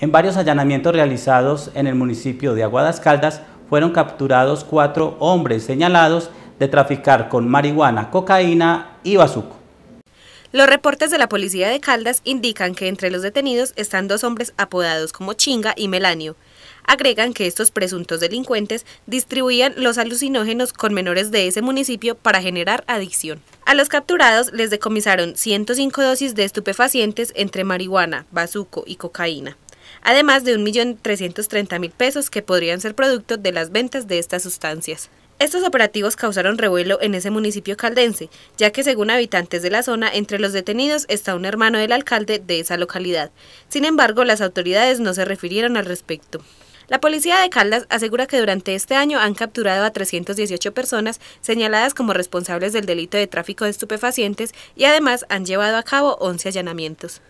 En varios allanamientos realizados en el municipio de Aguadas Caldas fueron capturados cuatro hombres señalados de traficar con marihuana, cocaína y bazuco. Los reportes de la policía de Caldas indican que entre los detenidos están dos hombres apodados como Chinga y Melanio. Agregan que estos presuntos delincuentes distribuían los alucinógenos con menores de ese municipio para generar adicción. A los capturados les decomisaron 105 dosis de estupefacientes entre marihuana, bazuco y cocaína además de 1.330.000 pesos que podrían ser producto de las ventas de estas sustancias. Estos operativos causaron revuelo en ese municipio caldense, ya que según habitantes de la zona, entre los detenidos está un hermano del alcalde de esa localidad. Sin embargo, las autoridades no se refirieron al respecto. La policía de Caldas asegura que durante este año han capturado a 318 personas señaladas como responsables del delito de tráfico de estupefacientes y además han llevado a cabo 11 allanamientos.